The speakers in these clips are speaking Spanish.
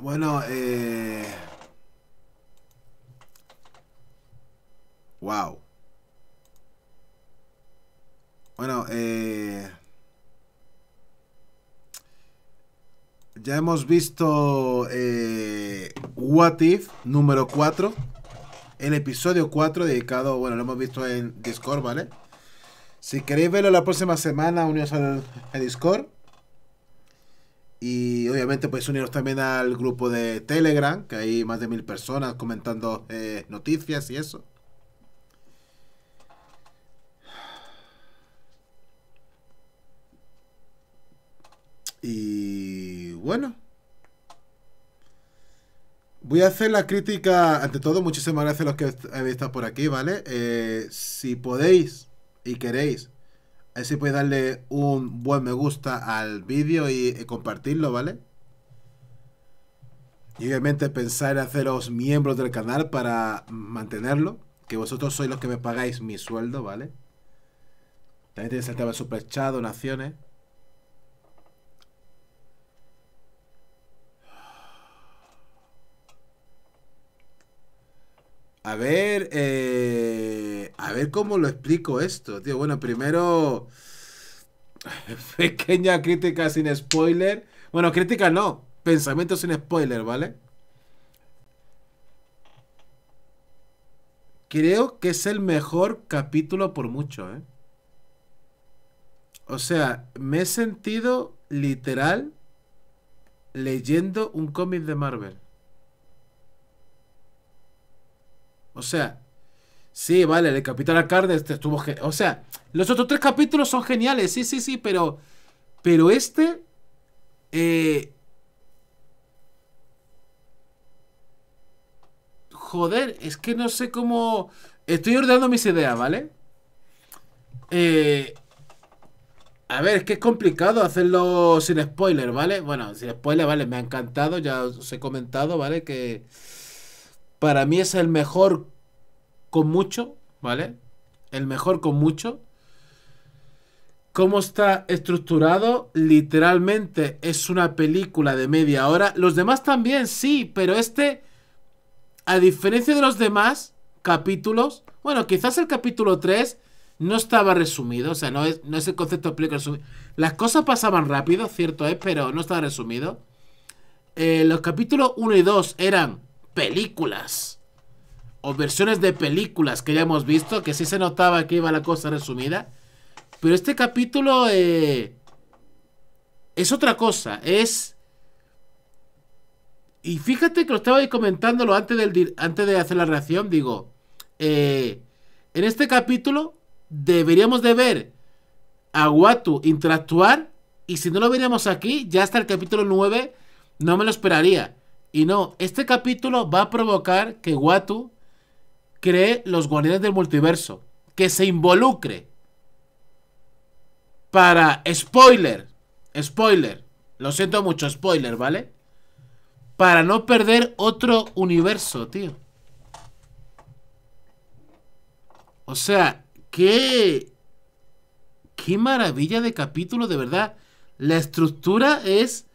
Bueno, eh... Wow. Bueno, eh... Ya hemos visto eh, What If número 4. El episodio 4 dedicado, bueno, lo hemos visto en Discord, ¿vale? Si queréis verlo la próxima semana, uníos al Discord. Y obviamente podéis pues, uniros también al grupo de Telegram, que hay más de mil personas comentando eh, noticias y eso. Y bueno. Voy a hacer la crítica, ante todo, muchísimas gracias a los que habéis estado por aquí, ¿vale? Eh, si podéis y queréis Así podéis darle un buen me gusta al vídeo y, eh, compartirlo, ¿vale? Y obviamente pensar en haceros miembros del canal para mantenerlo. Que vosotros sois los que me pagáis mi sueldo, ¿vale? También tiene el tema super donaciones. A ver, eh... A ver cómo lo explico esto, tío. Bueno, primero. Pequeña crítica sin spoiler. Bueno, crítica no. Pensamiento sin spoiler, ¿vale? Creo que es el mejor capítulo por mucho, ¿eh? O sea, me he sentido literal leyendo un cómic de Marvel. O sea, Sí, vale, el Capitán carne este estuvo... O sea, los otros tres capítulos son geniales, sí, sí, sí, pero... Pero este... Eh, joder, es que no sé cómo... Estoy ordenando mis ideas, ¿vale? Eh, a ver, es que es complicado hacerlo sin spoiler, ¿vale? Bueno, sin spoiler, ¿vale? Me ha encantado, ya os he comentado, ¿vale? Que para mí es el mejor con mucho, ¿vale? El mejor con mucho. ¿Cómo está estructurado? Literalmente es una película de media hora. Los demás también, sí, pero este, a diferencia de los demás capítulos, bueno, quizás el capítulo 3 no estaba resumido, o sea, no es, no el concepto de Las cosas pasaban rápido, cierto es, eh, pero no estaba resumido. Eh, los capítulos 1 y 2 eran películas o versiones de películas que ya hemos visto, que sí se notaba que iba la cosa resumida. Pero este capítulo eh, es otra cosa, es... Y fíjate que lo estaba comentándolo antes, del, antes de hacer la reacción, digo, eh, en este capítulo deberíamos de ver a Watu interactuar y si no lo veríamos aquí, ya hasta el capítulo 9 no me lo esperaría. Y no, este capítulo va a provocar que Watu cree los guardianes del multiverso, que se involucre para spoiler, spoiler, lo siento mucho, spoiler, ¿vale? Para no perder otro universo, tío. O sea, qué qué maravilla de capítulo, de verdad. La estructura es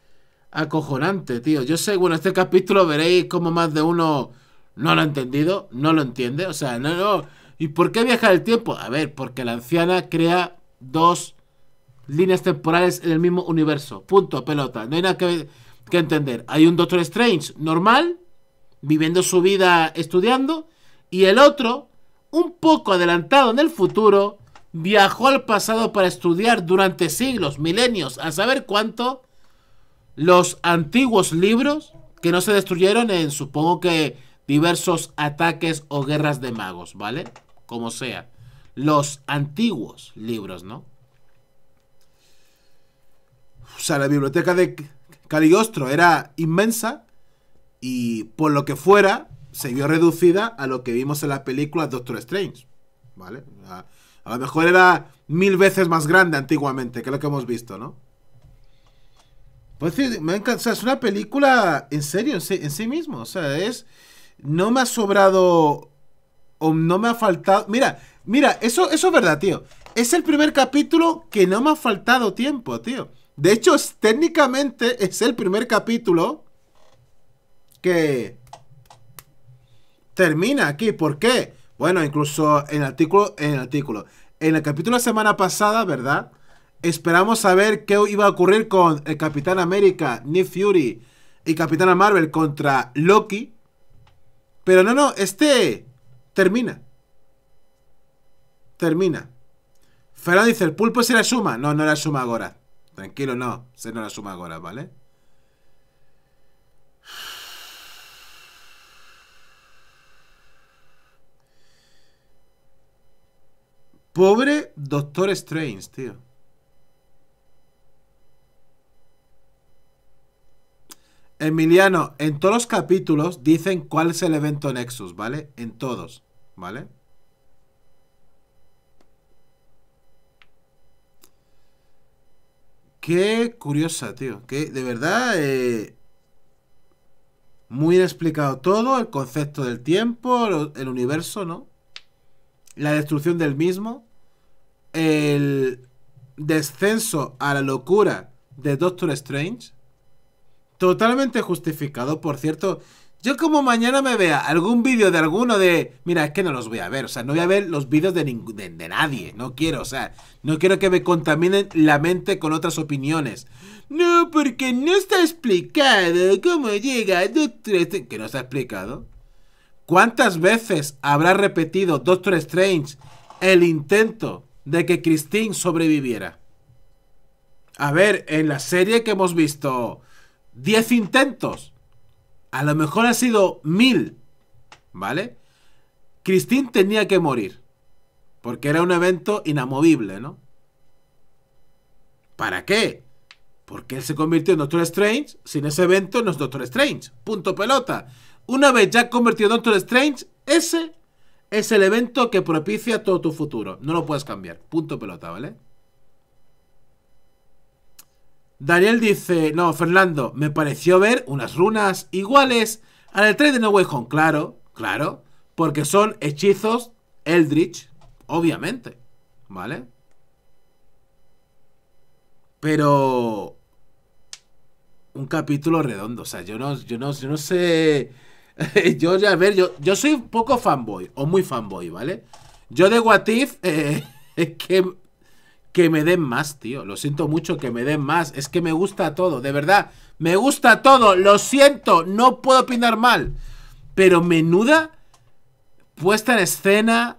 acojonante, tío. Yo sé, bueno, este capítulo veréis como más de uno no lo ha entendido, no lo entiende, o sea, no, no. ¿Y por qué viaja el tiempo? A ver, porque la anciana crea dos líneas temporales en el mismo universo. Punto, pelota. No hay nada que, que entender. Hay un Doctor Strange normal, viviendo su vida estudiando, y el otro, un poco adelantado en el futuro, viajó al pasado para estudiar durante siglos, milenios, a saber cuánto, los antiguos libros que no se destruyeron en, supongo que diversos ataques o guerras de magos, ¿vale? Como sea. Los antiguos libros, ¿no? O sea, la biblioteca de Caliostro era inmensa y por lo que fuera se vio reducida a lo que vimos en la película Doctor Strange, ¿vale? A, lo mejor era mil veces más grande antiguamente que lo que hemos visto, ¿no? Pues sí, me encanta. O sea, es una película en serio, en sí mismo. O sea, es no me ha sobrado o no me ha faltado. Mira, mira, eso, eso es verdad, tío. Es el primer capítulo que no me ha faltado tiempo, tío. De hecho, técnicamente es el primer capítulo que termina aquí. ¿Por qué? Bueno, incluso en el artículo, en el artículo, en el capítulo de la semana pasada, ¿verdad? Esperamos saber qué iba a ocurrir con el Capitán América, Nick Fury y Capitana Marvel contra Loki. Pero no, no, este termina. Termina. Fernando dice, el pulpo la suma. No, no la suma ahora. Tranquilo, no. Se no la suma ahora, ¿vale? Pobre Doctor Strange, tío. Emiliano, en todos los capítulos dicen cuál es el evento Nexus, ¿vale? En todos, ¿vale? Qué curiosa, tío. Que de verdad. Eh, muy explicado todo. El concepto del tiempo. el universo, ¿no? La destrucción del mismo. El descenso a la locura de Doctor Strange. Totalmente justificado, por cierto. Yo como mañana me vea algún vídeo de alguno de... Mira, es que no los voy a ver, o sea, no voy a ver los vídeos de, de, nadie, no quiero, o sea, no quiero que me contaminen la mente con otras opiniones. No, porque no está explicado cómo llega Doctor Que no está explicado. ¿Cuántas veces habrá repetido Doctor Strange el intento de que Christine sobreviviera? A ver, en la serie que hemos visto 10 intentos. A lo mejor ha sido mil. ¿Vale? Christine tenía que morir. Porque era un evento inamovible, ¿no? ¿Para qué? Porque él se convirtió en Doctor Strange. Sin ese evento no es Doctor Strange. Punto pelota. Una vez ya convertido en Doctor Strange, ese es el evento que propicia todo tu futuro. No lo puedes cambiar. Punto pelota, ¿vale? Daniel dice, no, Fernando, me pareció ver unas runas iguales a las del 3 de No Way Home. Claro, claro, porque son hechizos Eldritch, obviamente, ¿vale? Pero... Un capítulo redondo, o sea, yo no, yo no, no sé... yo ya, a ver, yo, soy un poco fanboy, o muy fanboy, ¿vale? Yo de What If, eh, es que que me den más, tío. Lo siento mucho, que me den más. Es que me gusta todo, de verdad. Me gusta todo, lo siento, no puedo opinar mal. Pero menuda puesta en escena,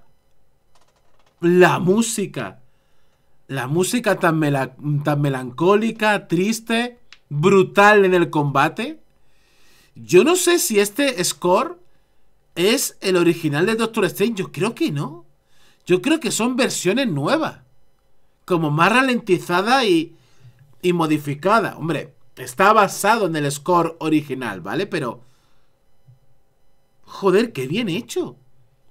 la música. La música tan, tan melancólica, triste, brutal en el combate. Yo no sé si este score es el original de Doctor Strange. Yo creo que no. Yo creo que son versiones nuevas como más ralentizada y, y modificada. Hombre, está basado en el score original, ¿vale? Pero... Joder, qué bien hecho.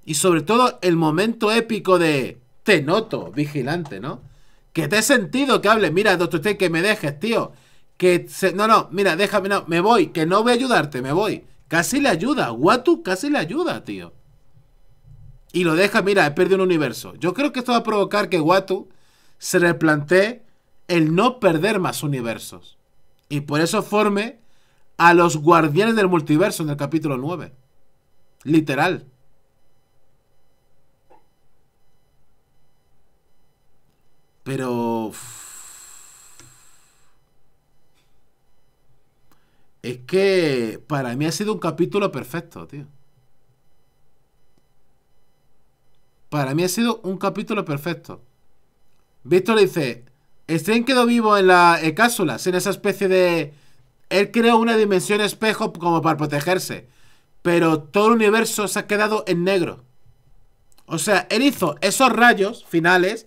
Y sobre todo el momento épico de... Te noto, vigilante, ¿no? Que te he sentido que hable. Mira, doctor, usted que me dejes, tío. Que No, no, mira, déjame, no, me voy, que no voy a ayudarte, me voy. Casi le ayuda, Watu casi le ayuda, tío. Y lo deja, mira, he perdido un universo. Yo creo que esto va a provocar que Watu se replantee el no perder más universos. Y por eso forme a los guardianes del multiverso en el capítulo 9. Literal. Pero... Es que para mí ha sido un capítulo perfecto, tío. Para mí ha sido un capítulo perfecto. Víctor dice, Strain quedó vivo en la cápsula, ¿Sin en esa especie de... Él creó una dimensión espejo como para protegerse, pero todo el universo se ha quedado en negro. O sea, él hizo esos rayos finales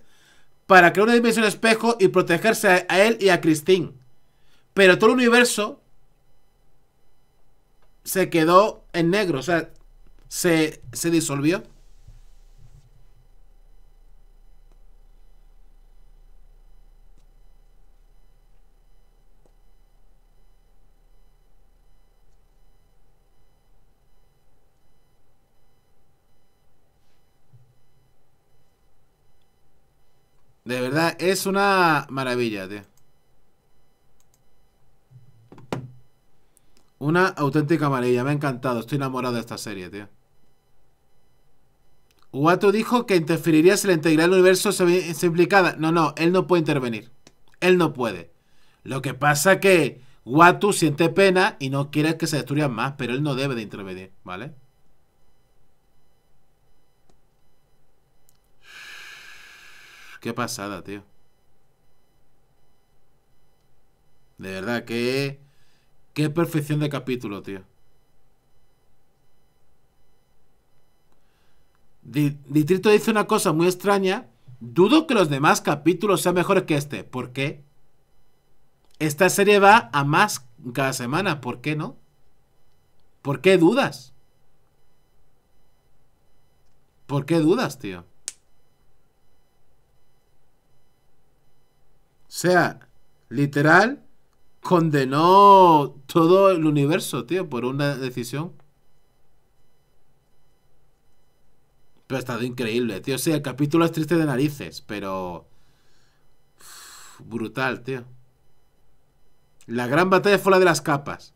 para crear una dimensión espejo y protegerse a él y a Christine. Pero todo el universo se quedó en negro, o sea, se, se disolvió. De verdad, es una maravilla, tío. Una auténtica maravilla, me ha encantado. Estoy enamorado de esta serie, tío. Watu dijo que interferiría si la integridad del universo se, se implicada. No, no, él no puede intervenir. Él no puede. Lo que pasa es que Watu siente pena y no quiere que se destruyan más, pero él no debe de intervenir, ¿vale? Qué pasada, tío. De verdad, qué. Qué perfección de capítulo, tío. Distrito dice una cosa muy extraña. Dudo que los demás capítulos sean mejores que este. ¿Por qué? Esta serie va a más cada semana. ¿Por qué no? ¿Por qué dudas? ¿Por qué dudas, tío? O sea, literal, condenó todo el universo, tío, por una decisión. Pero ha estado increíble, tío. O sea, el capítulo es triste de narices, pero... brutal, tío. La gran batalla fue la de las capas.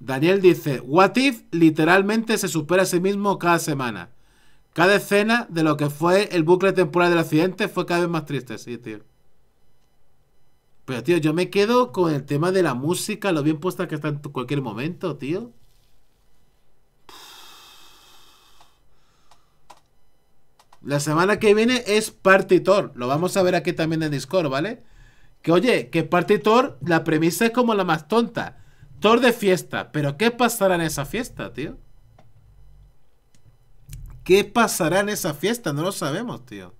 Daniel dice, What If literalmente se supera a sí mismo cada semana. Cada escena de lo que fue el bucle temporal del accidente fue cada vez más triste, sí, tío. Pero, tío, yo me quedo con el tema de la música, lo bien puesta que está en cualquier momento, tío. La semana que viene es Partitor. Lo vamos a ver aquí también en Discord, ¿vale? Que oye, que Partitor, la premisa es como la más tonta. Thor de fiesta. Pero ¿qué pasará en esa fiesta, tío? ¿Qué pasará en esa fiesta? No lo sabemos, tío.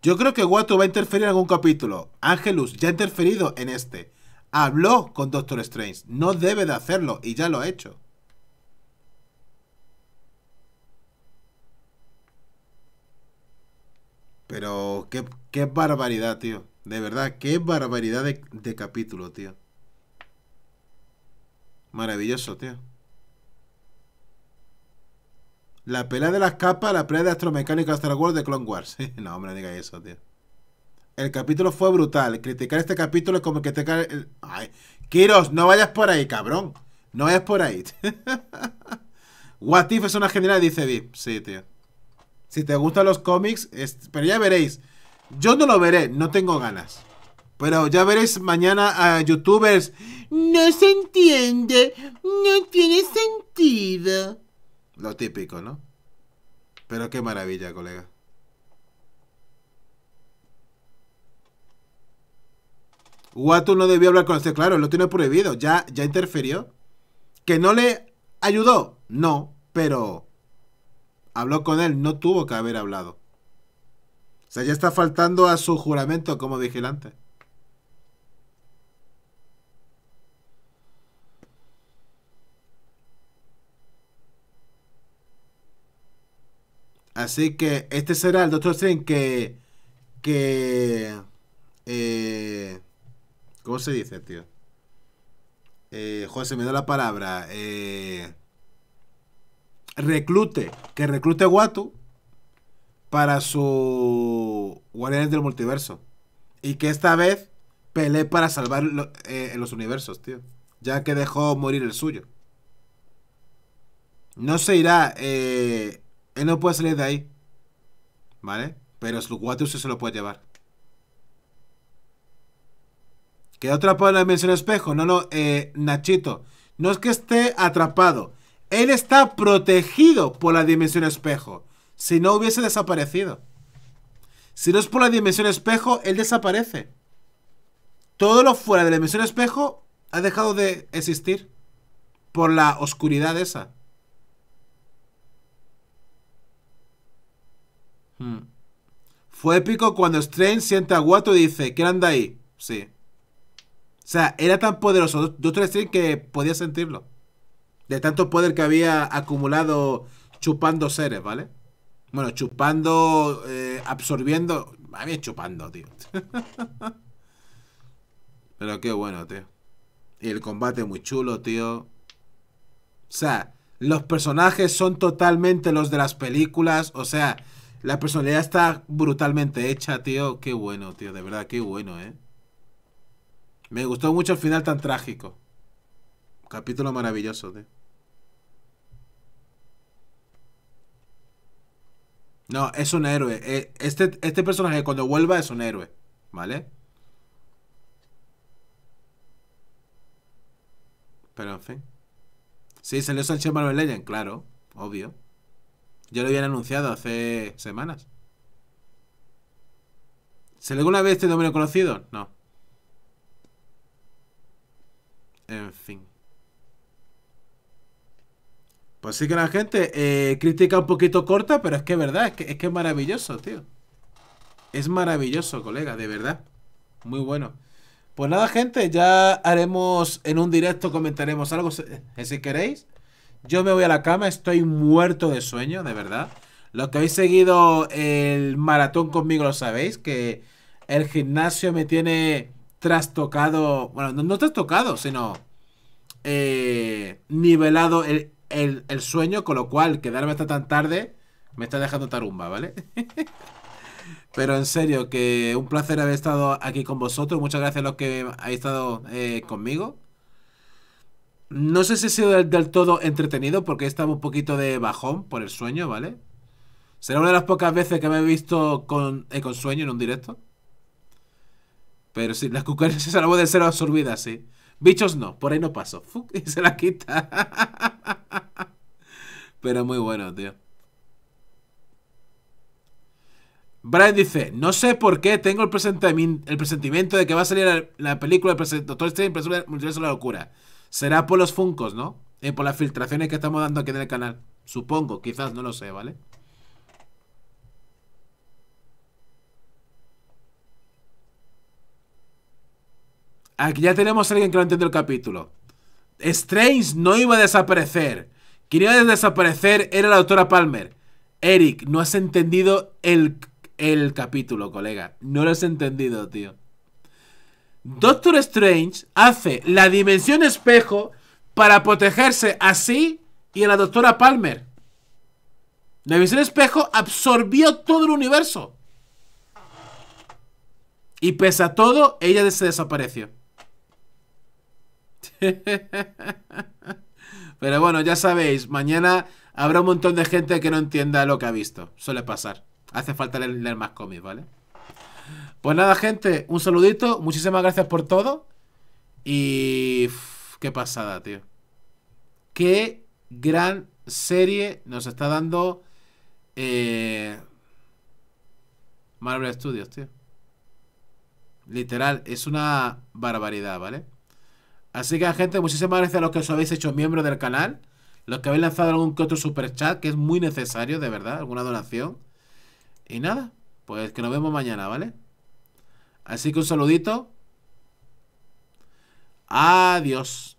Yo creo que Watto va a interferir en algún capítulo. Angelus ya ha interferido en este. Habló con Doctor Strange. No debe de hacerlo y ya lo ha hecho. Pero qué, barbaridad, tío. De verdad, qué barbaridad de capítulo, tío. Maravilloso, tío. La pelea de las capas, la pelea de Astromecánica Star Wars de Clone Wars. no, hombre, diga eso, tío. El capítulo fue brutal. Criticar este capítulo es como que te cae. Ay, Kiros, no vayas por ahí, cabrón. No vayas por ahí. What es una genial, dice Vip. Sí, tío. Si te gustan los cómics, pero ya veréis. Yo no lo veré, no tengo ganas. Pero ya veréis mañana a youtubers. No se entiende, no tiene sentido. Lo típico, ¿no? Pero qué maravilla, colega. Watu no debió hablar con este, claro, lo tiene prohibido, ya, ya interfirió. ¿Que no le ayudó? No, pero habló con él, no tuvo que haber hablado. O sea, ya está faltando a su juramento como vigilante. Así que este será el Doctor Strange que. que. Eh, ¿Cómo se dice, tío? Eh, se me da la palabra. Eh, reclute. Que reclute a Watu para su Guardianes del Multiverso. Y que esta vez pelee para salvar eh, los universos, tío. Ya que dejó morir el suyo. No se irá eh, él no puede salir de ahí. ¿Vale? Pero usted se lo puede llevar. ¿Queda atrapado en la dimensión espejo. No, no, eh, Nachito. No es que esté atrapado. Él está protegido por la dimensión espejo. Si no hubiese desaparecido. Si no es por la dimensión espejo, él desaparece. Todo lo fuera de la dimensión espejo ha dejado de existir. Por la oscuridad esa. Hmm. Fue épico cuando Strange siente a y dice, ¿Qué anda ahí? Sí. O sea, era tan poderoso Doctor Strange que podía sentirlo. De tanto poder que había acumulado chupando seres, ¿vale? Bueno, chupando, eh, absorbiendo. A mí chupando, tío. Pero qué bueno, tío. Y el combate muy chulo, tío. O sea, los personajes son totalmente los de las películas. O sea, la personalidad está brutalmente hecha, tío. Qué bueno, tío. De verdad, qué bueno, ¿eh? Me gustó mucho el final tan trágico. Capítulo maravilloso, tío. No, es un héroe. Eh, este, este personaje cuando vuelva es un héroe. ¿Vale? Pero en fin. Sí, salió Sánchez Marvel Legend, claro. Obvio. Ya lo habían anunciado hace semanas. ¿Se le alguna vez este dominio conocido? No. En fin. Pues sí que la gente eh, Crítica critica un poquito corta, pero es que es verdad, es que, es que maravilloso, tío. Es maravilloso, colega, de verdad. Muy bueno. Pues nada, gente, ya haremos en un directo, comentaremos algo si queréis. Yo me voy a la cama, estoy muerto de sueño, de verdad. Los que habéis seguido el maratón conmigo lo sabéis, que el gimnasio me tiene trastocado, bueno, no, trastocado, sino eh, nivelado el, sueño, con lo cual quedarme hasta tan tarde me está dejando tarumba, ¿vale? Pero en serio, que un placer haber estado aquí con vosotros. Muchas gracias a los que habéis estado eh, conmigo. No sé si he sido del, todo entretenido porque he un poquito de bajón por el sueño, ¿vale? Será una de las pocas veces que me he visto con, eh, con sueño en un directo. Pero sí, las cucarachas Se la de ser absorbidas, sí. Bichos no, por ahí no paso. y se la quita. Pero muy bueno, tío. Brian dice, no sé por qué tengo el, presentimiento de que va a salir la, película del Doctor Strange, pero es una locura. Será por los funcos, ¿no? Eh, por las filtraciones que estamos dando aquí en el canal. Supongo, quizás, no lo sé, ¿vale? Aquí ya tenemos a alguien que no entiende el capítulo. Strange no iba a desaparecer. Quien iba a desaparecer era la doctora Palmer. Eric, no has entendido el, el capítulo, colega. No lo has entendido, tío. Doctor Strange hace la dimensión espejo para protegerse a sí y a la doctora Palmer. La dimensión espejo absorbió todo el universo. Y pese a todo, ella se desapareció. Pero bueno, ya sabéis, mañana habrá un montón de gente que no entienda lo que ha visto. Suele pasar. Hace falta leer, leer más cómics, ¿vale? Pues nada, gente, un saludito, muchísimas gracias por todo. Y. qué pasada, tío. Qué gran serie nos está dando eh, Marvel Studios, tío. Literal, es una barbaridad, ¿vale? Así que, gente, muchísimas gracias a los que os habéis hecho miembros del canal. Los que habéis lanzado algún que otro super chat, que es muy necesario, de verdad, alguna donación. Y nada, pues que nos vemos mañana, ¿vale? Así que un saludito. Adiós.